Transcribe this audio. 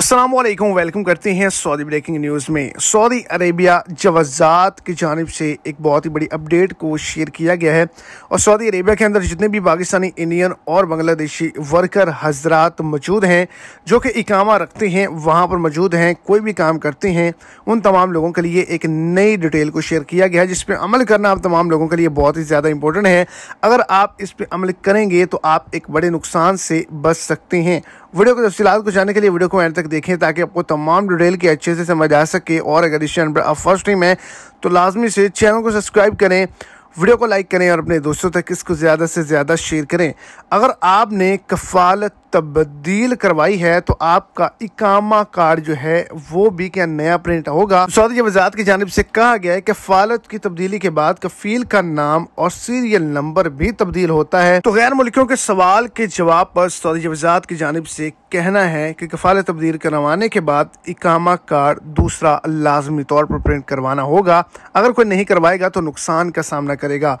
Aslam welcome करते हैं Saudi breaking news में सऊदी अरेबिया जवाजात की जानब से एक बहुत ही बड़ी अपडेट को शेयर किया गया है और सऊदी अरेबिया के अंदर जितने भी पाकिस्तानी इंडियन और बांग्लादेशी वर्कर हजरात मौजूद हैं जो कि इकामा रखते हैं वहाँ पर मौजूद हैं कोई भी काम करते हैं उन तमाम लोगों के लिए एक नई डिटेल को शेयर किया गया है जिस पर अमल करना आप तमाम लोगों के लिए बहुत ही ज़्यादा इंपॉर्टेंट है अगर आप इस पर अमल करेंगे तो आप एक बड़े नुकसान से बच सकते हैं वीडियो को तफसीत को जानने के लिए वीडियो को एंड तक देखें ताकि आपको तमाम डिटेल की अच्छे से समझ आ सके और अगर इस चैनल पर आप फर्स्ट टाइम है तो लाजमी से चैनल को सब्सक्राइब करें वीडियो को लाइक करें और अपने दोस्तों तक इसको ज़्यादा से ज़्यादा शेयर करें अगर आपने कफालत तब्दील करवाई है तो आपका इकामा कार्ड जो है वो भी क्या नया प्रिंट होगा सऊदी वजात की जानब से कहा गया है कि फालत की तब्दीली के बाद कफील का नाम और सीरियल नंबर भी तब्दील होता है तो गैर मुल्कियों के सवाल के जवाब पर सऊदी वजात की जानब से कहना है कि कफालत तब्दील करवाने के बाद इकामा कार्ड दूसरा लाजमी तौर पर प्रिंट करवाना होगा अगर कोई नहीं करवाएगा तो नुकसान का सामना करेगा